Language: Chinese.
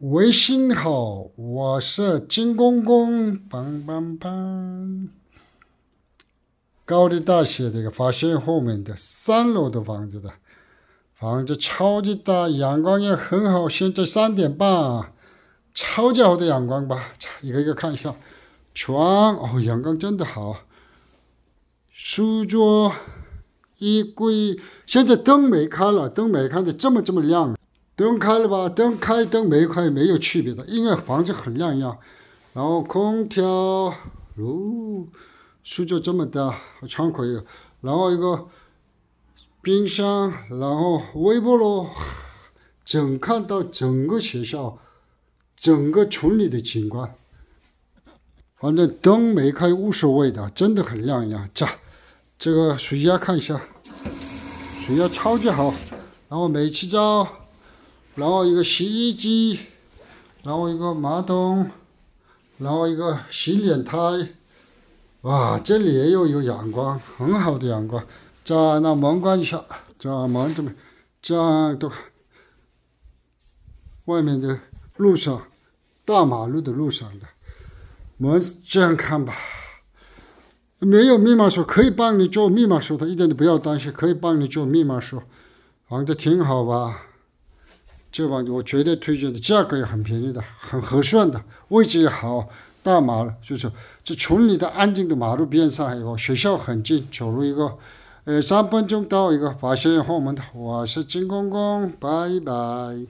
微信好，我是金公公。砰砰砰！高丽大学的一个发现后面的三楼的房子的，房子超级大，阳光也很好。现在三点半，超级好的阳光吧。一个一个看一下，床哦，阳光真的好。书桌，衣柜。现在灯没开了，灯没开的这么这么亮。灯开了吧？灯开灯没开没有区别的，因为房子很亮呀。然后空调，哦，书桌这么大，窗口有，然后一个冰箱，然后微波炉，整看到整个学校，整个村里的景观。反正灯没开，无所谓的，真的很亮呀。这，这个水压看一下，水压超级好。然后煤气灶。然后一个洗衣机，然后一个马桶，然后一个洗脸台，哇，这里也有有阳光，很好的阳光。在那门关一下，这门这么，这样都外面的路上，大马路的路上的门这样看吧。没有密码锁，可以帮你做密码锁，他一点都不要担心，可以帮你做密码锁。房子挺好吧。这房子我绝对推荐的，价格也很便宜的，很合算的，位置也好，大马路就是这村里的安静的马路边上，还有学校很近，走路一个，呃，三分钟到一个华现后门的。我是金公公，拜拜。